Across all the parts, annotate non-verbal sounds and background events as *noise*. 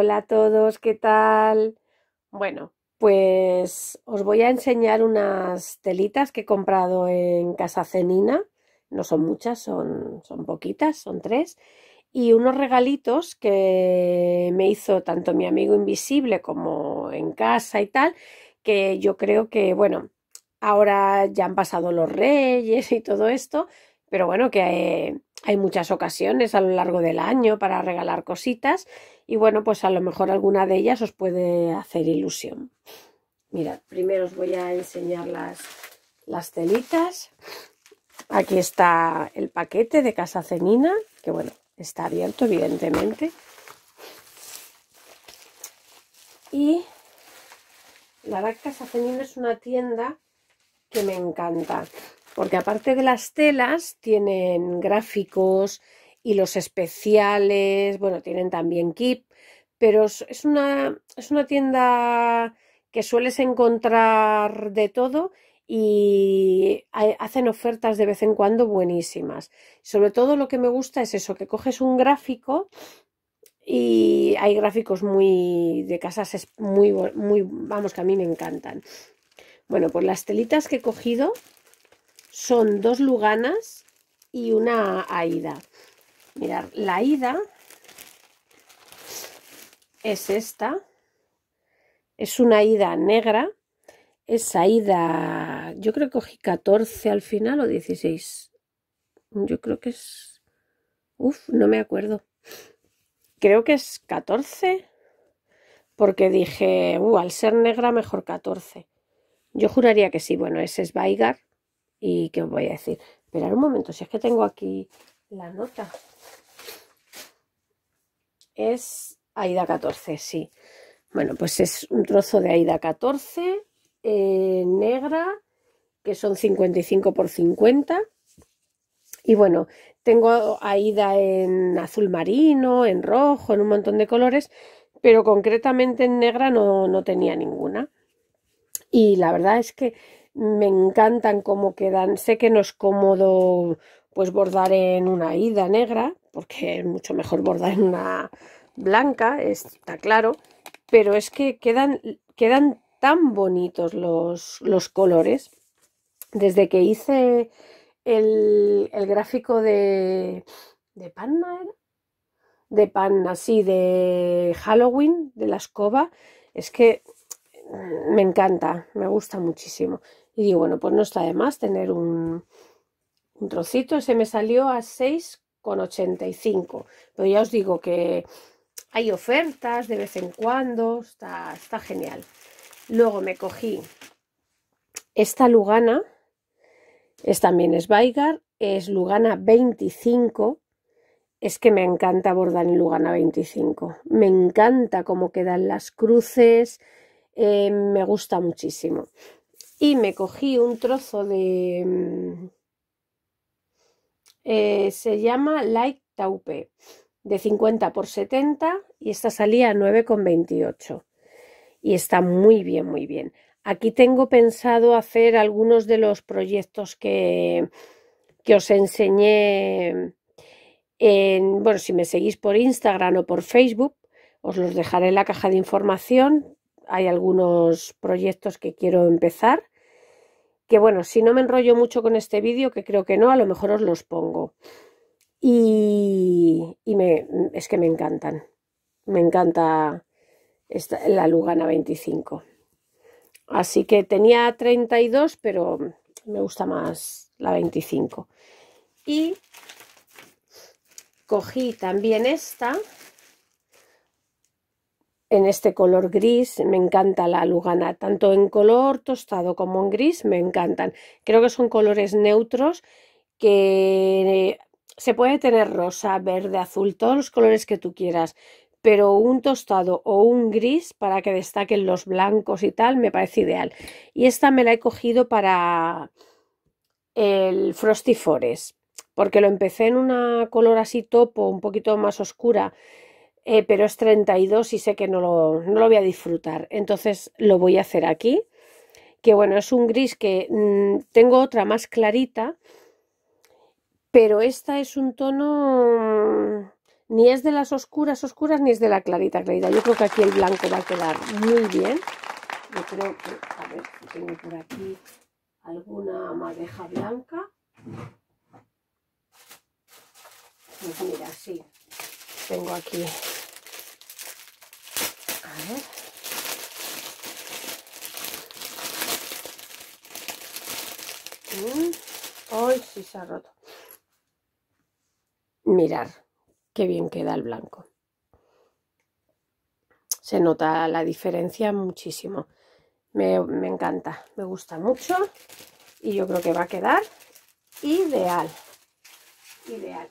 Hola a todos, ¿qué tal? Bueno, pues os voy a enseñar unas telitas que he comprado en Casa Cenina. No son muchas, son, son poquitas, son tres. Y unos regalitos que me hizo tanto mi amigo invisible como en casa y tal, que yo creo que, bueno, ahora ya han pasado los reyes y todo esto, pero bueno, que... Hay muchas ocasiones a lo largo del año para regalar cositas y bueno, pues a lo mejor alguna de ellas os puede hacer ilusión. Mirad, primero os voy a enseñar las, las telitas. Aquí está el paquete de Casa Cenina, que bueno, está abierto evidentemente. Y la verdad Casa Cenina es una tienda que me encanta porque aparte de las telas, tienen gráficos y los especiales, bueno, tienen también kit, pero es una, es una tienda que sueles encontrar de todo y hacen ofertas de vez en cuando buenísimas. Sobre todo lo que me gusta es eso, que coges un gráfico y hay gráficos muy de casas muy muy vamos que a mí me encantan. Bueno, pues las telitas que he cogido son dos Luganas y una Aida. Mirar, la ida es esta. Es una ida negra. Es ida yo creo que cogí 14 al final o 16. Yo creo que es... uff, no me acuerdo. Creo que es 14 porque dije, uh, al ser negra mejor 14. Yo juraría que sí, bueno, ese es Baigar ¿Y qué os voy a decir? Esperar un momento, si es que tengo aquí la nota. Es AIDA 14, sí. Bueno, pues es un trozo de AIDA 14, En eh, negra, que son 55 por 50. Y bueno, tengo AIDA en azul marino, en rojo, en un montón de colores, pero concretamente en negra no tenía ninguna. Y la verdad es que me encantan cómo quedan. Sé que no es cómodo pues bordar en una ida negra, porque es mucho mejor bordar en una blanca, está claro, pero es que quedan, quedan tan bonitos los, colores. Desde que hice el, gráfico de, de Panna, de Panna, sí, de Halloween, de la escoba, es que me encanta, me gusta muchísimo. Y digo, bueno, pues no está de más tener un, trocito. se me salió a 6,85. Pero ya os digo que hay ofertas de vez en cuando. Está, genial. Luego me cogí esta Lugana. Es, también es Baigar. Es Lugana 25. Es que me encanta bordar en Lugana 25. Me encanta cómo quedan las cruces. Eh, me gusta muchísimo y me cogí un trozo de... Mm, eh, se llama Light Taupe, de 50 por 70 y esta salía a 9,28. Y está muy bien, muy bien. Aquí tengo pensado hacer algunos de los proyectos que, que os enseñé en, bueno, si me seguís por Instagram o por Facebook, os los dejaré en la caja de información hay algunos proyectos que quiero empezar. Que bueno, si no me enrollo mucho con este vídeo, que creo que no, a lo mejor os los pongo. Y, me, es que me encantan. Me encanta esta, la Lugana 25. Así que tenía 32, pero me gusta más la 25. Y cogí también esta, en este color gris me encanta la lugana, tanto en color tostado como en gris me encantan. Creo que son colores neutros que eh, se puede tener rosa, verde, azul, todos los colores que tú quieras, pero un tostado o un gris para que destaquen los blancos y tal me parece ideal. Y esta me la he cogido para el Frosty Forest, porque lo empecé en una color así topo, un poquito más oscura eh, pero es 32 y sé que no lo, voy a disfrutar. Entonces lo voy a hacer aquí, que bueno, es un gris que mm, tengo otra más clarita, pero esta es un tono, mm, ni es de las oscuras oscuras, ni es de la clarita clarita. Yo creo que aquí el blanco va a quedar muy bien. Yo creo que, a ver, tengo por aquí alguna madeja blanca. Pues mira, sí, tengo aquí Hm, Hoy sí se ha roto. Mirar qué bien queda el blanco. Se nota la diferencia muchísimo. me encanta, me gusta mucho y yo creo que va a quedar ideal. Ideal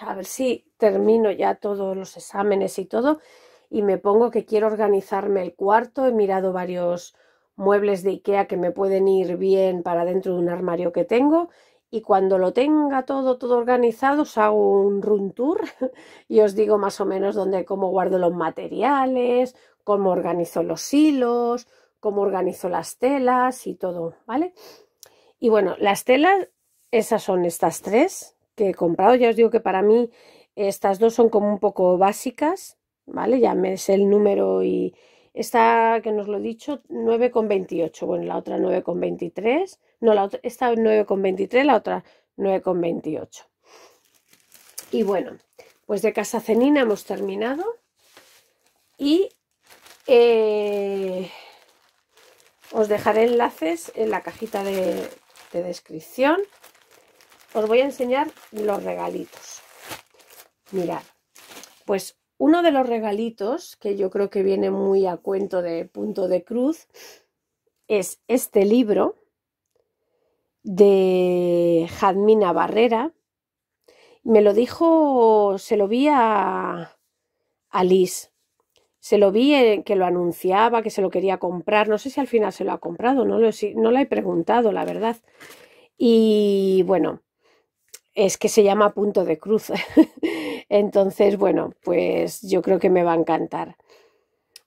a ver si termino ya todos los exámenes y todo y me pongo que quiero organizarme el cuarto. He mirado varios muebles de Ikea que me pueden ir bien para dentro de un armario que tengo y cuando lo tenga todo, todo organizado, os hago un run tour *laughs* y os digo más o menos dónde, cómo guardo los materiales, cómo organizo los hilos, cómo organizo las telas y todo, ¿vale? Y bueno, las telas, esas son estas tres, he comprado. Ya os digo que para mí estas dos son como un poco básicas, ¿vale? Ya me sé el número y esta que nos lo he dicho, 9,28. Bueno, la otra 9,23. No, la otra, esta 9,23, la otra 9,28. Y bueno, pues de Casa Cenina hemos terminado. Y eh, os dejaré enlaces en la cajita de, de descripción os voy a enseñar los regalitos. Mirad, pues uno de los regalitos que yo creo que viene muy a cuento de punto de cruz es este libro de Jadmina Barrera. Me lo dijo, se lo vi a, Liz. Se lo vi que lo anunciaba, que se lo quería comprar. No sé si al final se lo ha comprado, no, lo, he preguntado, la verdad. Y bueno, es que se llama punto de cruz. *laughs* Entonces, bueno, pues yo creo que me va a encantar.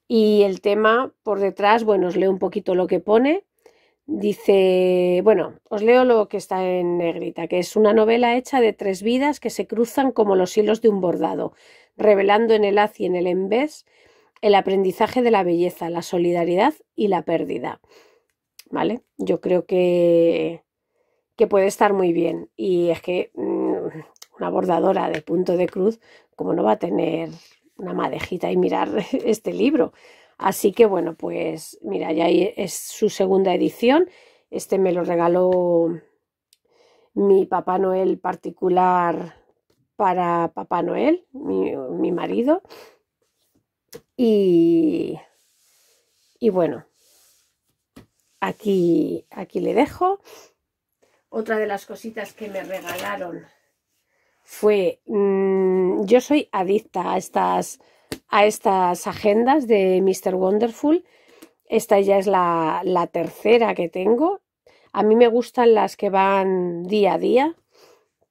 Y el tema por detrás, bueno, os leo un poquito lo que pone. Dice, bueno, os leo lo que está en negrita, que es una novela hecha de tres vidas que se cruzan como los hilos de un bordado, revelando en el haz y en el embés el aprendizaje de la belleza, la solidaridad y la pérdida. ¿Vale? Yo creo que, que puede estar muy bien. Y es que mm, una bordadora de punto de cruz, como no va a tener una madejita y mirar *laughs* este libro. Así que bueno, pues mira, ya es su segunda edición. Este me lo regaló mi Papá Noel particular para Papá Noel, mi, mi marido. Y, y bueno, aquí, aquí le dejo. Otra de las cositas que me regalaron fue, mm, yo soy adicta a estas, a estas agendas de Mr. Wonderful. Esta ya es la, tercera que tengo. A mí me gustan las que van día a día,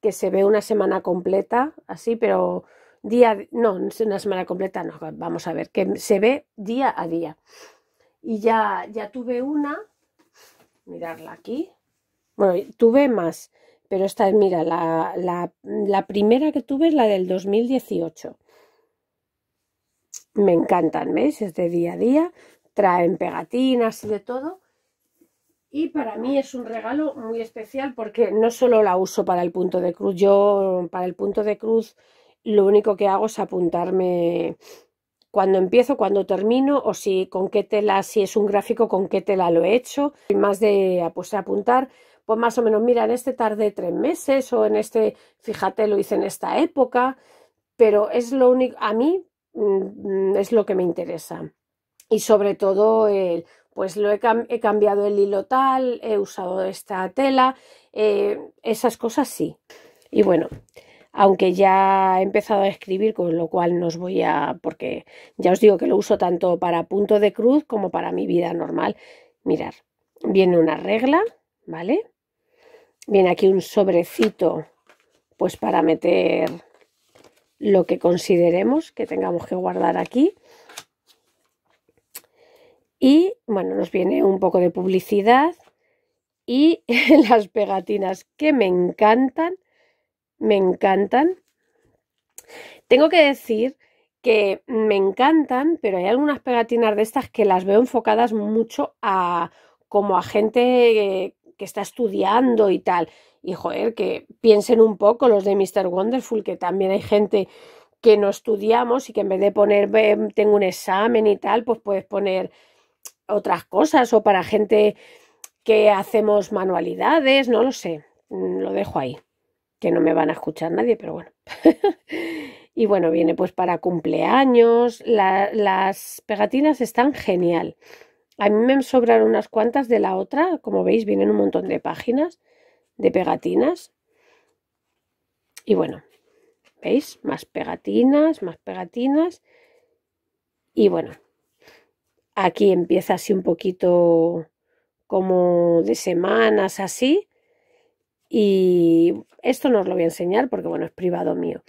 que se ve una semana completa, así, pero día, no, una semana completa, no, vamos a ver, que se ve día a día. Y ya, ya tuve una, mirarla aquí, bueno, tuve más, pero esta es, mira, la, la, primera que tuve es la del 2018. Me encantan, ¿veis? Es de día a día, traen pegatinas y de todo. Y para mí es un regalo muy especial porque no solo la uso para el punto de cruz, yo para el punto de cruz lo único que hago es apuntarme cuando empiezo, cuando termino o si con qué tela, si es un gráfico, con qué tela lo he hecho. Y más de apuntar pues más o menos, mira, en este tarde tres meses o en este, fíjate, lo hice en esta época, pero es lo único, a mí mm, es lo que me interesa. Y sobre todo, pues lo he, cambiado el hilo tal, he usado esta tela, eh, esas cosas sí. Y bueno, aunque ya he empezado a escribir, con lo cual no os voy a, porque ya os digo que lo uso tanto para punto de cruz como para mi vida normal. Mirar, viene una regla, ¿vale? Viene aquí un sobrecito, pues para meter lo que consideremos que tengamos que guardar aquí. Y bueno, nos viene un poco de publicidad y *laughs* las pegatinas que me encantan, me encantan. Tengo que decir que me encantan, pero hay algunas pegatinas de estas que las veo enfocadas mucho a como a gente que está estudiando y tal. Y joder, que piensen un poco los de Mr. Wonderful, que también hay gente que no estudiamos y que en vez de poner tengo un examen y tal, pues puedes poner otras cosas o para gente que hacemos manualidades, no lo sé, mm, lo dejo ahí, que no me van a escuchar nadie, pero bueno. *laughs* y bueno, viene pues para cumpleaños, las pegatinas están genial. A mí me sobraron unas cuantas de la otra, como veis vienen un montón de páginas, de pegatinas. Y bueno, ¿veis? Más pegatinas, más pegatinas. Y bueno, aquí empieza así un poquito como de semanas así. Y esto no os lo voy a enseñar porque bueno, es privado mío.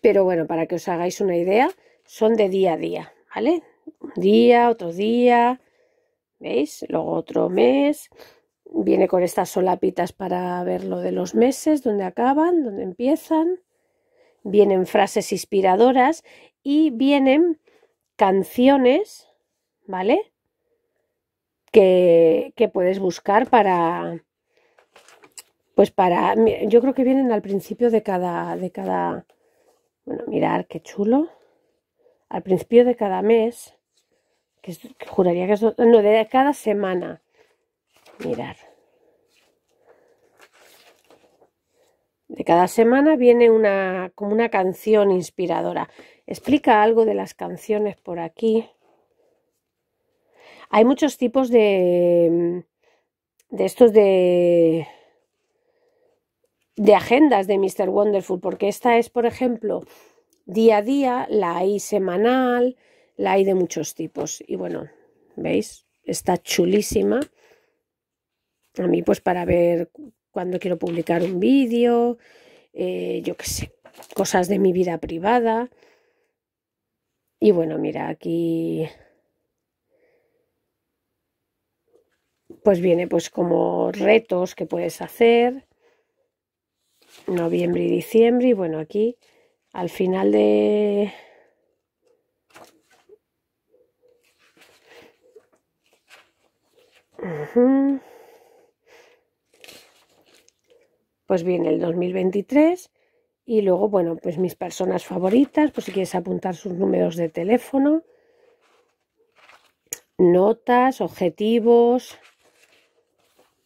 Pero bueno, para que os hagáis una idea, son de día a día, ¿vale? Un día, otro día, ¿veis? Luego otro mes. Viene con estas solapitas para ver lo de los meses, dónde acaban, dónde empiezan. Vienen frases inspiradoras y vienen canciones, ¿vale? Que, que puedes buscar para, pues para yo creo que vienen al principio de cada de cada bueno mirar qué chulo al principio de cada mes, que, juraría que es, no, de cada semana. Mirar. De cada semana viene una como una canción inspiradora. Explica algo de las canciones por aquí. Hay muchos tipos de de estos de de agendas de Mr. Wonderful, porque esta es, por ejemplo, día a día, la hay semanal, la hay de muchos tipos. Y bueno, ¿veis? Está chulísima. A mí pues para ver cuando quiero publicar un vídeo, eh, yo qué sé, cosas de mi vida privada. Y bueno, mira, aquí pues viene pues como retos que puedes hacer, noviembre y diciembre, y bueno, aquí al final de... Pues bien, el 2023 y luego, bueno, pues mis personas favoritas, pues si quieres apuntar sus números de teléfono, notas, objetivos,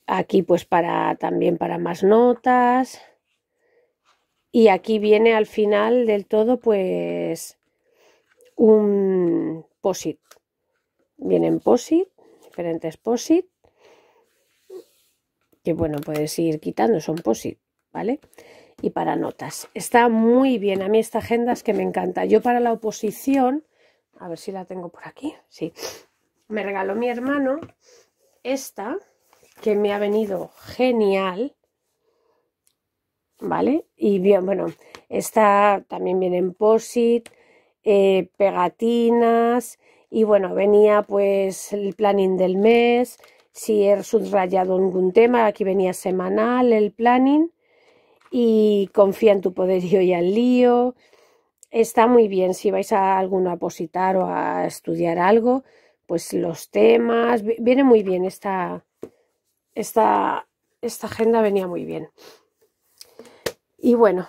aquí pues para también para más notas. Y aquí viene al final del todo, pues, un POSIT. Vienen POSIT, diferentes POSIT, que bueno, puedes ir quitando, son POSIT, ¿vale? Y para notas. Está muy bien, a mí esta agenda es que me encanta. Yo para la oposición, a ver si la tengo por aquí, sí, me regaló mi hermano esta, que me ha venido genial ¿vale? Y bien, bueno, está también viene en POSIT, eh, pegatinas y bueno, venía pues el planning del mes, si he subrayado algún tema, aquí venía semanal el planning y confía en tu poderío y al lío. Está muy bien si vais a alguno a positar o a estudiar algo, pues los temas, viene muy bien esta agenda venía muy bien. Y bueno,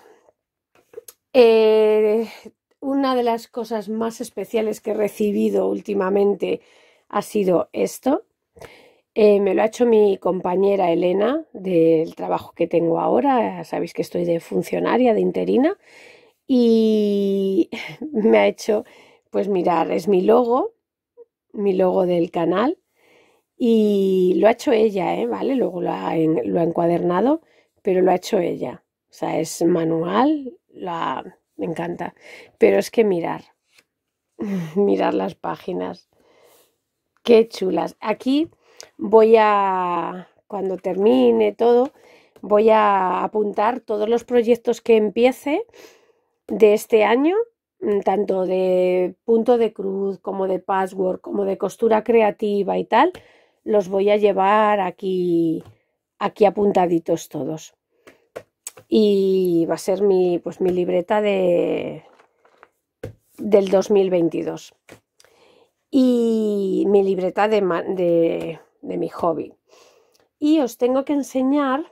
eh, una de las cosas más especiales que he recibido últimamente ha sido esto. Eh, me lo ha hecho mi compañera Elena del trabajo que tengo ahora. Sabéis que estoy de funcionaria, de interina. Y *laughs* me ha hecho, pues mirar, es mi logo, mi logo del canal. Y lo ha hecho ella, ¿eh? ¿vale? Luego lo ha encuadernado, pero lo ha hecho ella. O sea, es manual, la... me encanta. Pero es que mirar, *laughs* mirar las páginas. Qué chulas. Aquí voy a, cuando termine todo, voy a apuntar todos los proyectos que empiece de este año, mm, tanto de punto de cruz como de password, como de costura creativa y tal, los voy a llevar aquí, aquí apuntaditos todos y va a ser mi, pues, mi libreta de, del 2022 y mi libreta de, de, de mi hobby. Y os tengo que enseñar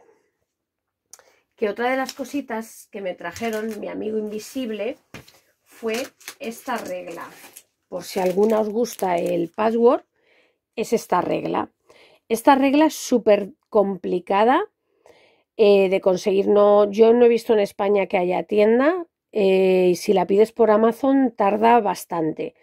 que otra de las cositas que me trajeron mi amigo invisible fue esta regla. Por si alguna os gusta el password, es esta regla. Esta regla es súper complicada eh, de conseguir. No, yo no he visto en España que haya tienda eh, y si la pides por Amazon tarda bastante.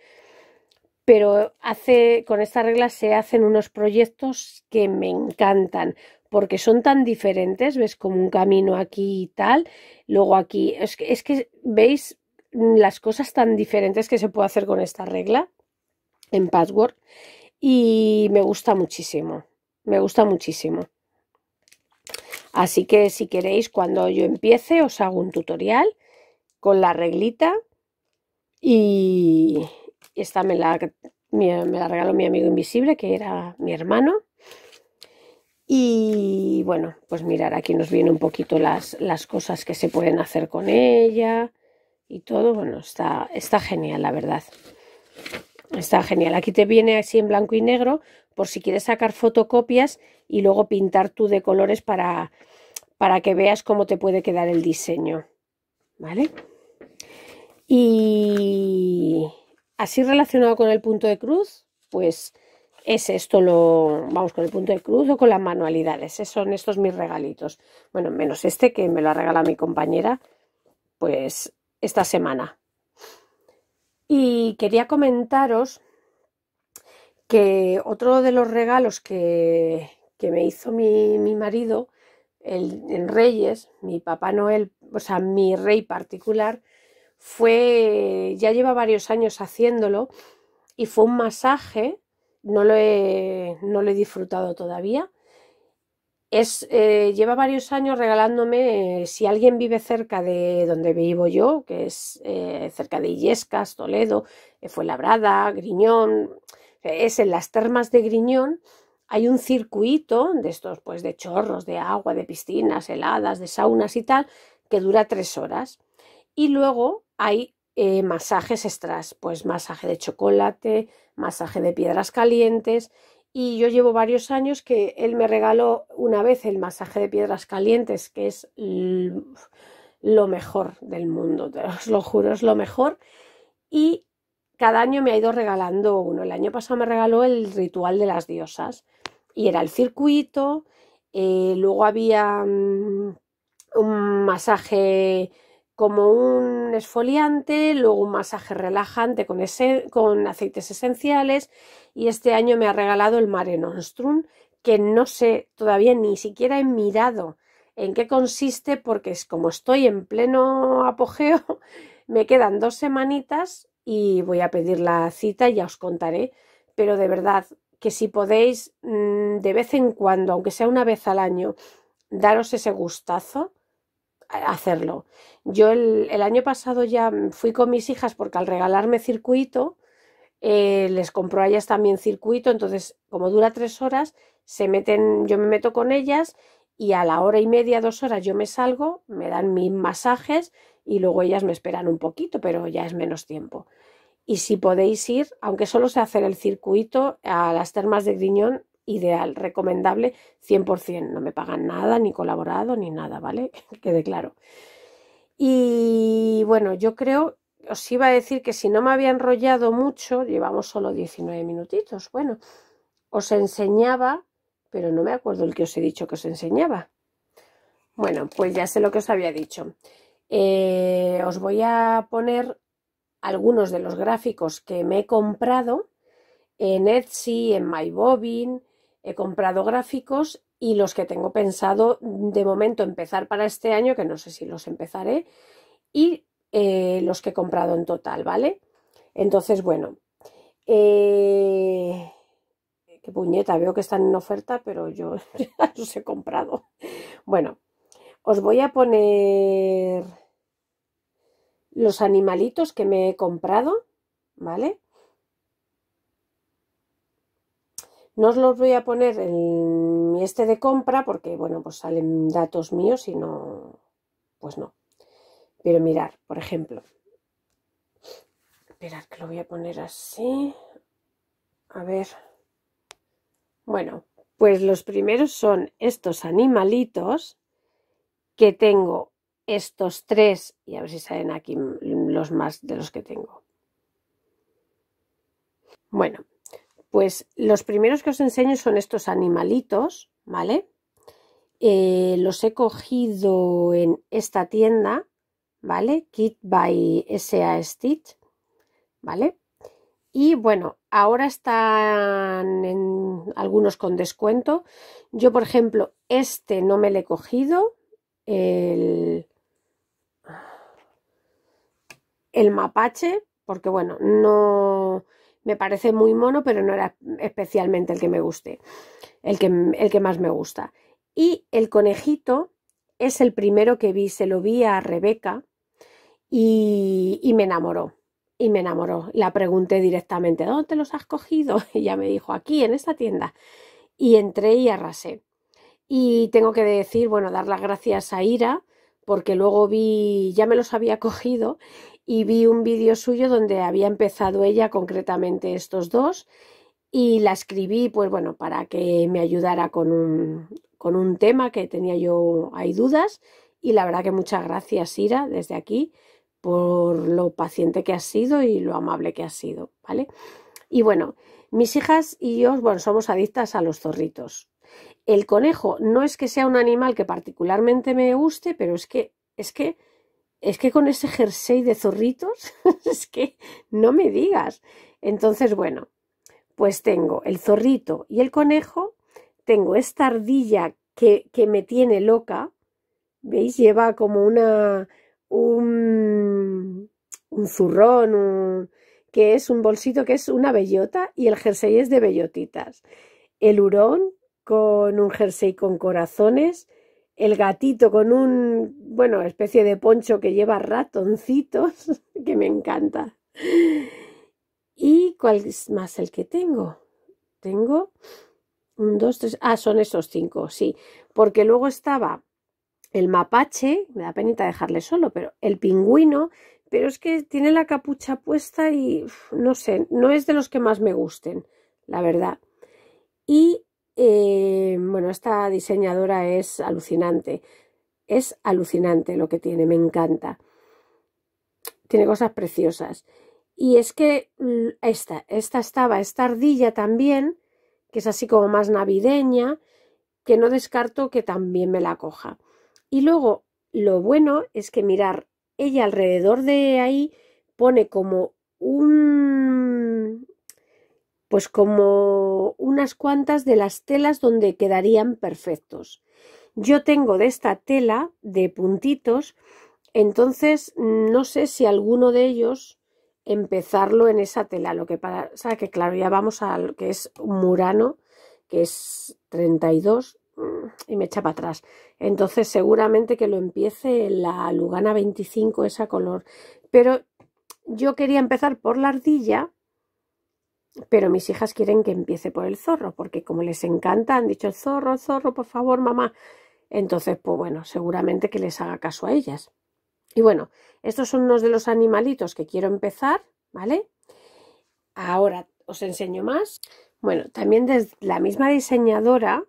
Pero hace, con esta regla se hacen unos proyectos que me encantan porque son tan diferentes, ves como un camino aquí y tal, luego aquí, es que, es que veis las cosas tan diferentes que se puede hacer con esta regla en Password y me gusta muchísimo, me gusta muchísimo. Así que si queréis, cuando yo empiece, os hago un tutorial con la reglita y esta me la, regaló mi amigo invisible, que era mi hermano. Y bueno, pues mirar, aquí nos viene un poquito las, las cosas que se pueden hacer con ella y todo. Bueno, está, está genial, la verdad. Está genial. Aquí te viene así en blanco y negro por si quieres sacar fotocopias y luego pintar tú de colores para, para que veas cómo te puede quedar el diseño. ¿Vale? Y así relacionado con el punto de cruz, pues es esto lo, vamos, con el punto de cruz o con las manualidades. son estos mis regalitos. Bueno, menos este que me lo ha regalado mi compañera, pues esta semana. Y quería comentaros que otro de los regalos que, me hizo mi, marido el, en Reyes, mi Papá Noel, o sea, mi rey particular, fue, ya lleva varios años haciéndolo, y fue un masaje, no lo he, no lo he disfrutado todavía, es, eh, lleva varios años regalándome, eh, si alguien vive cerca de donde vivo yo, que es eh, cerca de Illescas, Toledo, Fuenlabrada, Griñón, es en las termas de Griñón, hay un circuito de estos, pues de chorros, de agua, de piscinas, heladas, de saunas y tal, que dura tres horas. Y luego hay masajes extras, pues masaje de chocolate, masaje de piedras calientes, y yo llevo varios años que él me regaló una vez el masaje de piedras calientes, que es lo mejor del mundo, os *laughs* lo juro, es lo mejor. Y cada año me ha ido regalando uno. El año pasado me regaló el ritual de las diosas y era el circuito, eh, luego había mm, un masaje como un esfoliante, luego un masaje relajante con, ese, con aceites esenciales y este año me ha regalado el Mare Nostrum, que no sé todavía ni siquiera he mirado en qué consiste porque es como estoy en pleno apogeo, *laughs* me quedan dos semanitas y voy a pedir la cita y ya os contaré, pero de verdad que si podéis mm, de vez en cuando, aunque sea una vez al año, daros ese gustazo hacerlo. Yo el, año pasado ya fui con mis hijas porque al regalarme circuito, eh, les compró a ellas también circuito, entonces como dura tres horas, se meten, yo me meto con ellas y a la hora y media, dos horas yo me salgo, me dan mis masajes y luego ellas me esperan un poquito, pero ya es menos tiempo. Y si podéis ir, aunque solo se hacer el circuito, a las termas de Griñón ideal, recomendable 100%. No me pagan nada, ni colaborado, ni nada, ¿vale? *laughs* Quede claro. Y bueno, yo creo, os iba a decir que si no me había enrollado mucho, llevamos solo 19 minutitos, bueno, os enseñaba, pero no me acuerdo el que os he dicho que os enseñaba. Bueno, pues ya sé lo que os había dicho. Eh, os voy a poner algunos de los gráficos que me he comprado en Etsy, en MyBobin he comprado gráficos y los que tengo pensado de momento empezar para este año, que no sé si los empezaré, y eh, los que he comprado en total, ¿vale? Entonces, bueno, eh, qué puñeta, veo que están en oferta, pero yo *laughs* ya los he comprado. Bueno, os voy a poner los animalitos que me he comprado, ¿vale? No os los voy a poner en este de compra porque, bueno, pues salen datos míos y no, pues no. Pero mirar, por ejemplo, esperad que lo voy a poner así. A ver. Bueno, pues los primeros son estos animalitos que tengo estos tres y a ver si salen aquí los más de los que tengo. Bueno, pues los primeros que os enseño son estos animalitos, ¿vale? Eh, los he cogido en esta tienda, ¿vale? Kit by S.A. Stitch, ¿vale? Y bueno, ahora están en algunos con descuento. Yo, por ejemplo, este no me lo he cogido. El, el mapache, porque bueno, no me parece muy mono, pero no era especialmente el que me guste, el que, más me gusta. Y el conejito es el primero que vi, se lo vi a Rebeca y, me enamoró. Y me enamoró. La pregunté directamente, ¿dónde los has cogido? Y *laughs* ella me dijo, aquí, en esta tienda. Y entré y arrasé. Y tengo que decir, bueno, dar las gracias a Ira, porque luego vi, ya me los había cogido y vi un vídeo suyo donde había empezado ella concretamente estos dos y la escribí, pues bueno, para que me ayudara con un, con un tema que tenía yo, hay dudas, y la verdad que muchas gracias, Ira, desde aquí, por lo paciente que has sido y lo amable que has sido, ¿vale? Y bueno, mis hijas y yo, bueno, somos adictas a los zorritos, el conejo no es que sea un animal que particularmente me guste, pero es que, es que, es que con ese jersey de zorritos, *laughs* es que no me digas. Entonces, bueno, pues tengo el zorrito y el conejo, tengo esta ardilla que, que me tiene loca, ¿veis? Lleva como una, un, un zurrón, que es un bolsito que es una bellota y el jersey es de bellotitas. El hurón, con un jersey con corazones, el gatito con un, bueno, especie de poncho que lleva ratoncitos, *laughs* que me encanta. ¿Y cuál es más el que tengo? Tengo un, dos, tres, ah, son esos cinco, sí, porque luego estaba el mapache, me da penita dejarle solo, pero el pingüino, pero es que tiene la capucha puesta y no sé, no es de los que más me gusten, la verdad. Y eh, bueno, esta diseñadora es alucinante. Es alucinante lo que tiene, me encanta. Tiene cosas preciosas. Y es que mm, esta, esta estaba, esta ardilla también, que es así como más navideña, que no descarto que también me la coja. Y luego, lo bueno es que mirar, ella alrededor de ahí pone como un pues como unas cuantas de las telas donde quedarían perfectos. Yo tengo de esta tela de puntitos, entonces no sé si alguno de ellos empezarlo en esa tela. Lo que pasa que, claro, ya vamos a lo que es Murano, que es 32, mm, y me echa para atrás. Entonces seguramente que lo empiece la Lugana 25, esa color. Pero yo quería empezar por la ardilla pero mis hijas quieren que empiece por el zorro, porque como les encanta, han dicho el zorro, zorro, por favor, mamá. Entonces, pues bueno, seguramente que les haga caso a ellas. Y bueno, estos son unos de los animalitos que quiero empezar, ¿vale? Ahora os enseño más. Bueno, también desde la misma diseñadora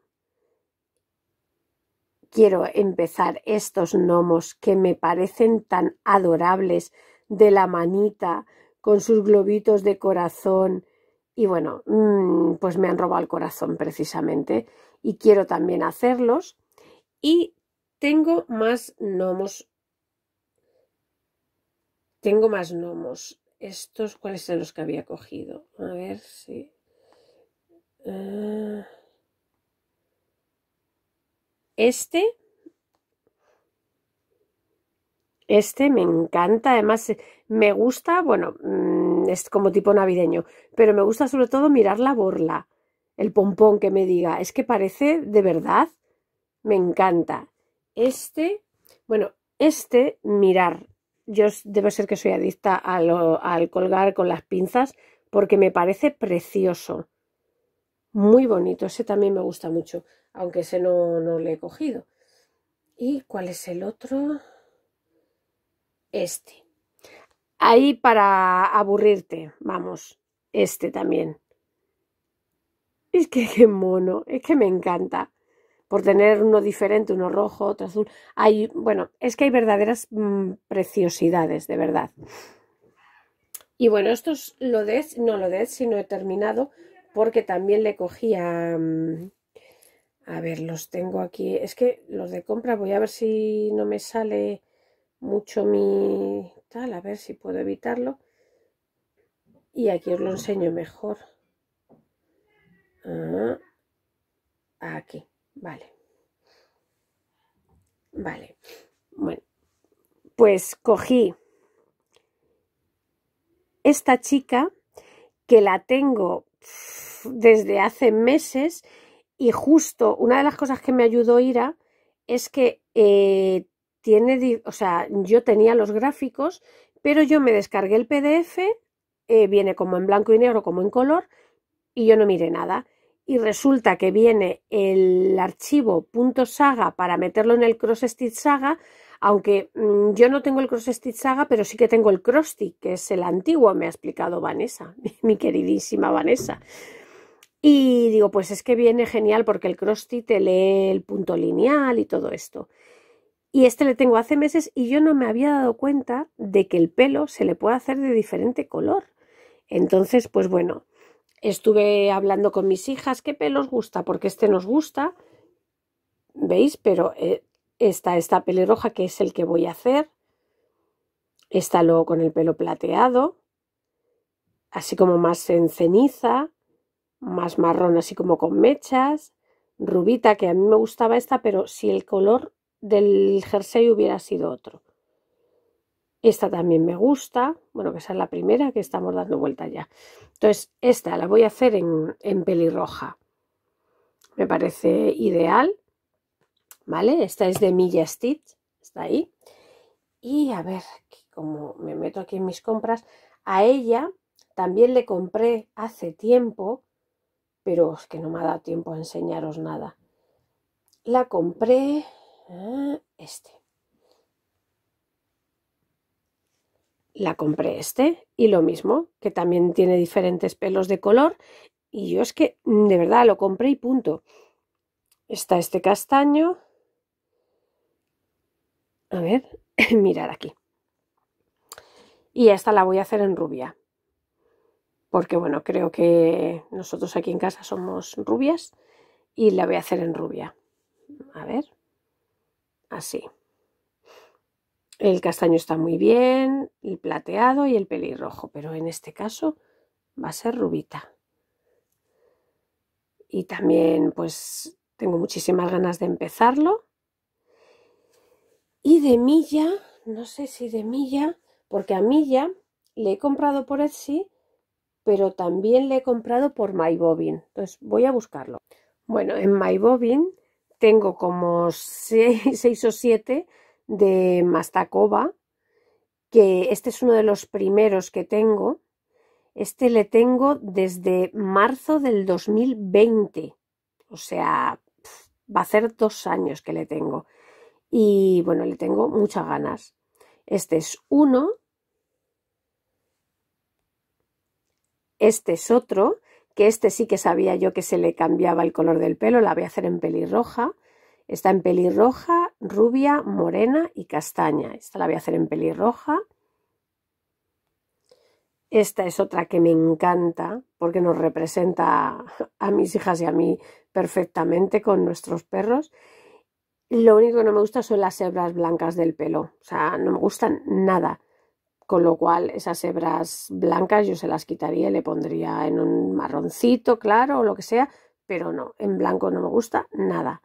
quiero empezar estos gnomos que me parecen tan adorables de la manita, con sus globitos de corazón, y bueno, mm, pues me han robado el corazón precisamente y quiero también hacerlos. Y tengo más gnomos. Tengo más gnomos. Estos, ¿cuáles son los que había cogido? A ver si... Ah. Este. Este me encanta. Además, eh, me gusta, bueno, mm, es como tipo navideño, pero me gusta sobre todo mirar la borla, el pompón que me diga, es que parece de verdad, me encanta. Este, bueno, este mirar, yo debe ser que soy adicta al colgar con las pinzas porque me parece precioso, muy bonito, ese también me gusta mucho, aunque ese no, no le he cogido. ¿Y cuál es el otro? Este ahí para aburrirte, vamos, este también. Es que *laughs* qué mono, es que me encanta. Por tener uno diferente, uno rojo, otro azul. Hay, bueno, es que hay verdaderas mm, preciosidades, de verdad. Y bueno, estos lo des, no lo de, sino he terminado, porque también le cogía, mm, A ver, los tengo aquí. Es que los de compra, voy a ver si no me sale mucho mi tal, a ver si puedo evitarlo. Y aquí os lo enseño mejor. Ah, aquí, vale. Vale. Bueno, pues cogí esta chica que la tengo desde hace meses y justo una de las cosas que me ayudó Ira es que eh, o sea, yo tenía los gráficos, pero yo me descargué el PDF, eh, viene como en blanco y negro, como en color, y yo no miré nada. Y resulta que viene el archivo .saga para meterlo en el cross-stitch saga, aunque mm, yo no tengo el cross-stitch saga, pero sí que tengo el cross que es el antiguo, me ha explicado Vanessa, *laughs* mi queridísima Vanessa. Y digo, pues es que viene genial porque el cross te lee el punto lineal y todo esto. Y este le tengo hace meses y yo no me había dado cuenta de que el pelo se le puede hacer de diferente color. Entonces, pues bueno, estuve hablando con mis hijas qué pelo os gusta, porque este nos gusta. ¿Veis? Pero eh, está esta pelirroja que es el que voy a hacer. Está luego con el pelo plateado, así como más en ceniza, más marrón, así como con mechas. Rubita, que a mí me gustaba esta, pero si el color del jersey hubiera sido otro. Esta también me gusta, bueno, que esa es la primera que estamos dando vuelta ya. Entonces, esta la voy a hacer en, en pelirroja. Me parece ideal, ¿vale? Esta es de Milla Stitch, está ahí. Y a ver, como me meto aquí en mis compras, a ella también le compré hace tiempo, pero es que no me ha dado tiempo a enseñaros nada. La compré, Mm, este. La compré este y lo mismo, que también tiene diferentes pelos de color. Y yo es que mm, de verdad lo compré y punto. Está este castaño. A ver, *laughs* mirar aquí. Y esta la voy a hacer en rubia. Porque bueno, creo que nosotros aquí en casa somos rubias y la voy a hacer en rubia. A ver así. El castaño está muy bien, el plateado y el pelirrojo, pero en este caso va a ser rubita. Y también pues tengo muchísimas ganas de empezarlo. Y de milla, no sé si de milla, porque a milla le he comprado por Etsy, pero también le he comprado por MyBobin Entonces voy a buscarlo. Bueno, en MyBobin tengo como 6 o 7 de Mastacoba, que este es uno de los primeros que tengo. Este le tengo desde marzo del 2020, o sea, va a ser dos años que le tengo. Y bueno, le tengo muchas ganas. Este es uno. Este es otro que este sí que sabía yo que se le cambiaba el color del pelo, la voy a hacer en pelirroja. Está en pelirroja, rubia, morena y castaña. Esta la voy a hacer en pelirroja. Esta es otra que me encanta porque nos representa a mis hijas y a mí perfectamente con nuestros perros. Lo único que no me gusta son las hebras blancas del pelo. O sea, no me gustan nada con lo cual esas hebras blancas yo se las quitaría y le pondría en un marroncito, claro, o lo que sea, pero no, en blanco no me gusta nada.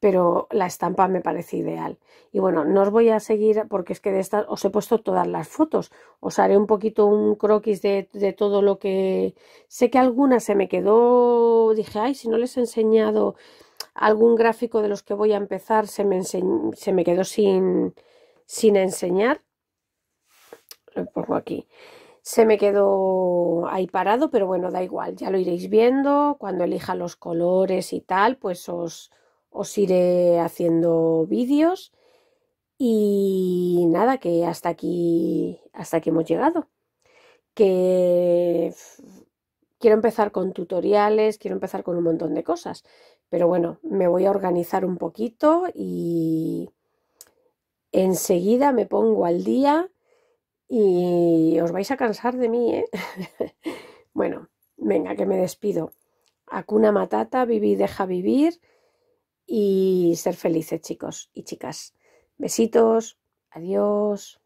Pero la estampa me parece ideal. Y bueno, no os voy a seguir porque es que de estas os he puesto todas las fotos. Os haré un poquito un croquis de, todo lo que... Sé que alguna se me quedó, dije, ay, si no les he enseñado algún gráfico de los que voy a empezar, se me, se me quedó sin, sin enseñar aquí. Se me quedó ahí parado, pero bueno, da igual, ya lo iréis viendo. Cuando elija los colores y tal, pues os, os iré haciendo vídeos. Y nada, que hasta aquí, hasta aquí hemos llegado. Que quiero empezar con tutoriales, quiero empezar con un montón de cosas. Pero bueno, me voy a organizar un poquito y enseguida me pongo al día y os vais a cansar de mí, ¿eh? *laughs* bueno, venga, que me despido. Acuna Matata, viví, deja vivir y ser felices, chicos y chicas. Besitos, adiós.